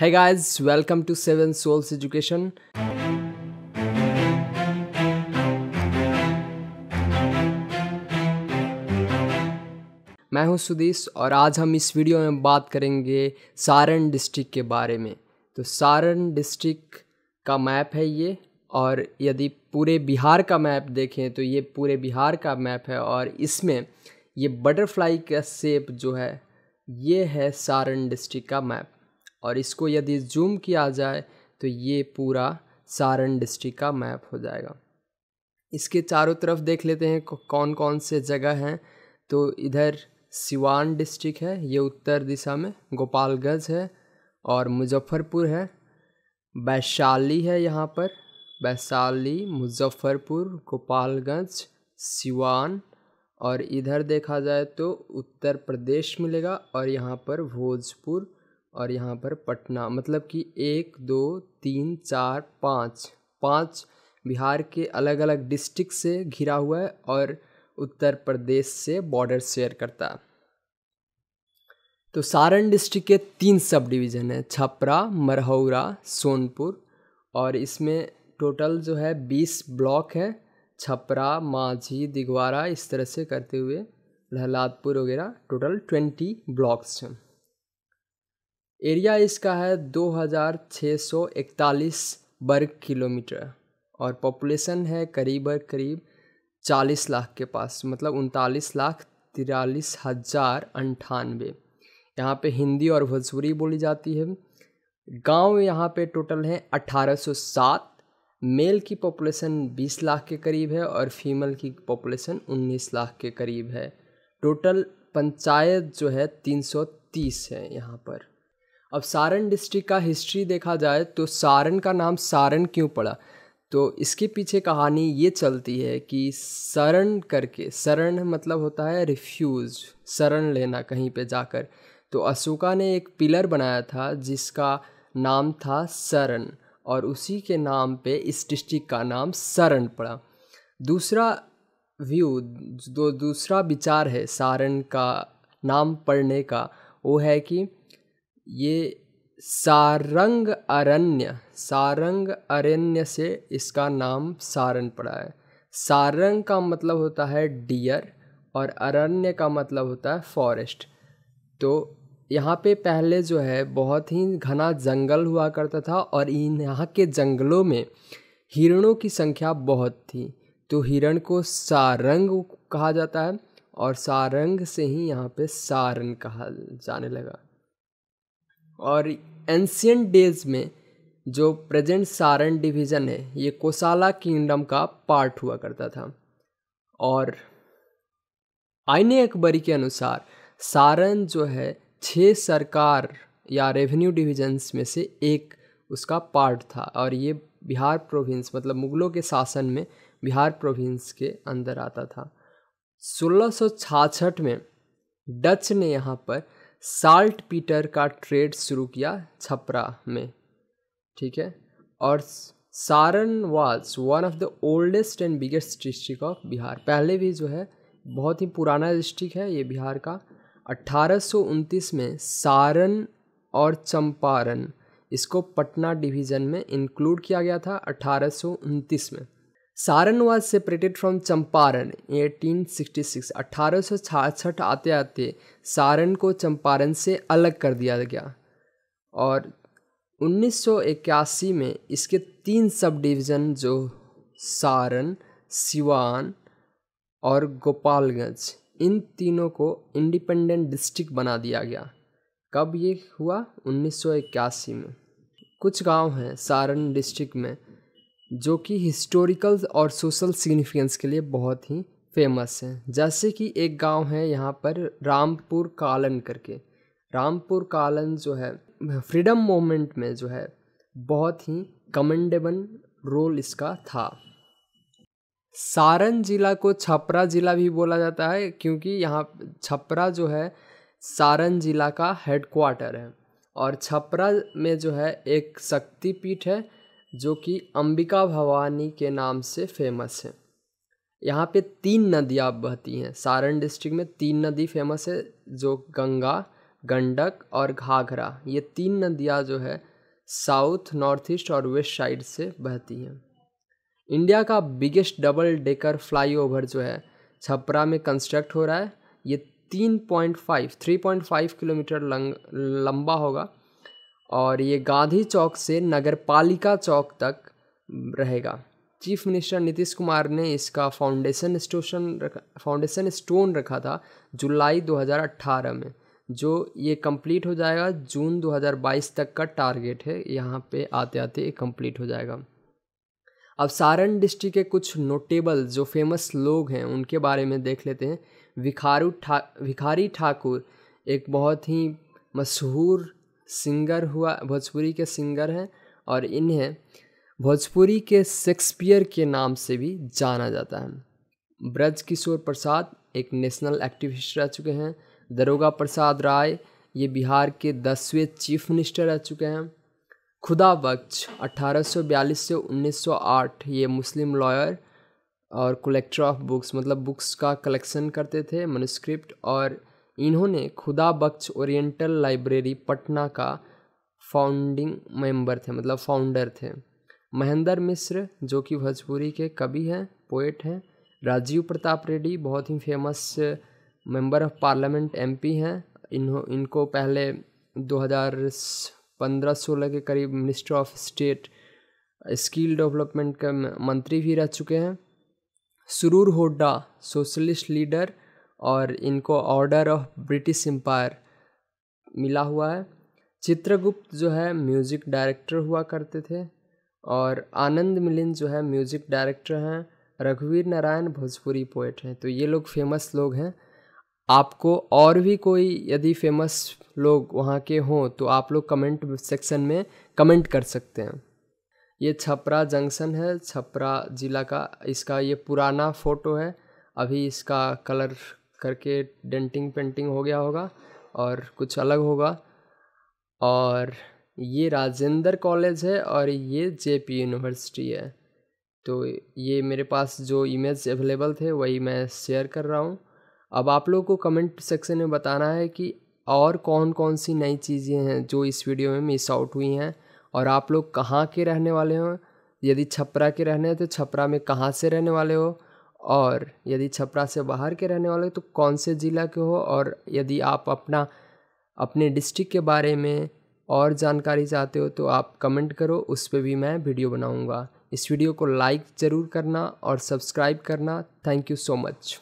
है guys welcome to seven souls education मैं हूं सुदीश और आज हम इस वीडियो में बात करेंगे सारण डिस्ट्रिक्ट के बारे में तो सारण डिस्ट्रिक्ट का मैप है ये और यदि पूरे बिहार का मैप देखें तो ये पूरे बिहार का मैप है और इसमें ये बटरफ्लाई का सेप जो है ये है सारण डिस्ट्रिक्ट का मैप और इसको यदि जूम किया जाए तो ये पूरा सारण डिस्ट्रिक्ट का मैप हो जाएगा इसके चारों तरफ देख लेते हैं कौन कौन से जगह हैं तो इधर सिवान डिस्ट्रिक्ट है ये उत्तर दिशा में गोपालगंज है और मुजफ्फरपुर है वैशाली है यहाँ पर वैशाली मुजफ्फरपुर गोपालगंज सिवान और इधर देखा जाए तो उत्तर प्रदेश मिलेगा और यहाँ पर भोजपुर और यहाँ पर पटना मतलब कि एक दो तीन चार पाँच पाँच बिहार के अलग अलग डिस्ट्रिक्ट से घिरा हुआ है और उत्तर प्रदेश से बॉर्डर शेयर करता है तो सारण डिस्ट्रिक्ट के तीन सब डिवीज़न है छपरा मरहौरा सोनपुर और इसमें टोटल जो है बीस ब्लॉक है छपरा माझी दिघवारा इस तरह से करते हुए लहलादपुर वगैरह टोटल ट्वेंटी ब्लॉक्स हैं एरिया इसका है 2641 वर्ग किलोमीटर और पॉपुलेशन है करीब करीब 40 लाख के पास मतलब उनतालीस लाख तिरालीस हज़ार अंठानवे यहाँ पे हिंदी और भोजपुरी बोली जाती है गांव यहाँ पे टोटल हैं 1807 मेल की पॉपुलेशन 20 लाख के करीब है और फीमेल की पॉपुलेशन 19 लाख के करीब है टोटल पंचायत जो है 330 है यहाँ पर अब सारण डिस्ट्रिक्ट का हिस्ट्री देखा जाए तो सारण का नाम सारण क्यों पड़ा तो इसके पीछे कहानी ये चलती है कि शरण करके शरण मतलब होता है रिफ्यूज़ शरण लेना कहीं पे जाकर तो अशोका ने एक पिलर बनाया था जिसका नाम था शरण और उसी के नाम पे इस डिस्ट्रिक्ट का नाम शरण पड़ा दूसरा व्यू दो दूसरा विचार है सारण का नाम पढ़ने का वो है कि ये सारंग अरण्य सारंग अरण्य से इसका नाम सारण पड़ा है सारंग का मतलब होता है डियर और अरण्य का मतलब होता है फॉरेस्ट तो यहाँ पे पहले जो है बहुत ही घना जंगल हुआ करता था और इन यहाँ के जंगलों में हिरणों की संख्या बहुत थी तो हिरण को सारंग कहा जाता है और सारंग से ही यहाँ पे सारण कहा जाने लगा और एंशियंट डेज में जो प्रेजेंट सारण डिवीज़न है ये कोसाला किंगडम का पार्ट हुआ करता था और आईने अकबरी के अनुसार सारण जो है छः सरकार या रेवेन्यू डिविजन्स में से एक उसका पार्ट था और ये बिहार प्रोविंस मतलब मुगलों के शासन में बिहार प्रोविंस के अंदर आता था सोलह में डच ने यहाँ पर साल्ट पीटर का ट्रेड शुरू किया छपरा में ठीक है और Saran was one of the oldest and biggest district of Bihar पहले भी जो है बहुत ही पुराना डिस्ट्रिक्ट है ये बिहार का अट्ठारह में सारण और चंपारण इसको पटना डिवीज़न में इंक्लूड किया गया था अट्ठारह में Saran was separated from Champaran 1866 1866 आते आते सारण को चंपारण से अलग कर दिया गया और 1981 में इसके तीन सब डिवीज़न जो सारण सिवान और गोपालगंज इन तीनों को इंडिपेंडेंट डिस्ट्रिक्ट बना दिया गया कब ये हुआ 1981 में कुछ गांव हैं सारण डिस्ट्रिक्ट में जो कि हिस्टोरिकल और सोशल सिग्निफिकेंस के लिए बहुत ही फेमस है जैसे कि एक गांव है यहाँ पर रामपुर कालन करके रामपुर कालन जो है फ्रीडम मोमेंट में जो है बहुत ही कमेंडेबल रोल इसका था सारण जिला को छपरा जिला भी बोला जाता है क्योंकि यहाँ छपरा जो है सारण जिला का हेडक्वार्टर है और छपरा में जो है एक शक्तिपीठ है जो कि अंबिका भवानी के नाम से फेमस है यहाँ पे तीन नदियाँ बहती हैं सारण डिस्ट्रिक्ट में तीन नदी फेमस है जो गंगा गंडक और घाघरा ये तीन नदियाँ जो है साउथ नॉर्थ ईस्ट और वेस्ट साइड से बहती हैं इंडिया का बिगेस्ट डबल डेकर फ्लाईओवर जो है छपरा में कंस्ट्रक्ट हो रहा है ये तीन point five three point five kilometre लंबा होगा और ये गांधी चौक से नगर पालिका चौक तक रहेगा चीफ मिनिस्टर नीतीश कुमार ने इसका फाउंडेशन स्टोशन रखा फाउंडेशन स्टोन रखा था जुलाई 2018 में जो ये कंप्लीट हो जाएगा जून 2022 तक का टारगेट है यहाँ पे आते आते ये कंप्लीट हो जाएगा अब सारण डिस्ट्रिक्ट के कुछ नोटेबल जो फेमस लोग हैं उनके बारे में देख लेते हैं विखारू ठा भिखारी ठाकुर एक बहुत ही मशहूर सिंगर हुआ भोजपुरी के सिंगर हैं और इन्हें भोजपुरी के शेक्सपियर के नाम से भी जाना जाता है ब्रज किशोर प्रसाद एक नेशनल एक्टिविस्ट रह चुके हैं दरोगा प्रसाद राय ये बिहार के दसवें चीफ मिनिस्टर रह चुके हैं खुदा बख्श 1842 से 1908 ये मुस्लिम लॉयर और कलेक्टर ऑफ बुक्स मतलब बुक्स का कलेक्शन करते थे मनुस्क्रिप्ट और इन्होंने खुदा बख्श ओरिएंटल लाइब्रेरी पटना का फाउंडिंग मेंबर थे मतलब फाउंडर थे महेंद्र मिश्र जो कि भोजपुरी के कवि हैं पोएट हैं राजीव प्रताप रेड्डी बहुत ही famous member of parliament MP हैं इन्हों इनको पहले 2015-16 के करीब minister of state skill development के मंत्री भी रह चुके हैं सुरूर होड्डा सोशलिस्ट लीडर और इनको ऑर्डर ऑफ ब्रिटिश एम्पायर मिला हुआ है चित्रगुप्त जो है म्यूज़िक डायरेक्टर हुआ करते थे और आनंद मिलिंद जो है म्यूज़िक डायरेक्टर हैं रघुवीर नारायण भोजपुरी पोइट हैं तो ये लोग फेमस लोग हैं आपको और भी कोई यदि फेमस लोग वहाँ के हों तो आप लोग कमेंट सेक्शन में कमेंट कर सकते हैं ये छपरा जंक्शन है छपरा ज़िला का इसका ये पुराना फ़ोटो है अभी इसका कलर करके डेंटिंग पेंटिंग हो गया होगा और कुछ अलग होगा और ये राजेंद्र कॉलेज है और ये जे पी यूनिवर्सिटी है तो ये मेरे पास जो इमेज अवेलेबल थे वही मैं शेयर कर रहा हूँ अब आप लोग को कमेंट सेक्शन में बताना है कि और कौन कौन सी नई चीज़ें हैं जो इस वीडियो में मिस आउट हुई हैं और आप लोग कहाँ के रहने वाले हों यदि छपरा के रहने हैं तो छपरा में कहाँ से रहने वाले हो और यदि छपरा से बाहर के रहने वाले तो कौन से ज़िला के हो और यदि आप अपना अपने डिस्ट्रिक्ट के बारे में और जानकारी चाहते हो तो आप कमेंट करो उस पर भी मैं वीडियो बनाऊँगा इस वीडियो को लाइक ज़रूर करना और सब्सक्राइब करना थैंक यू सो मच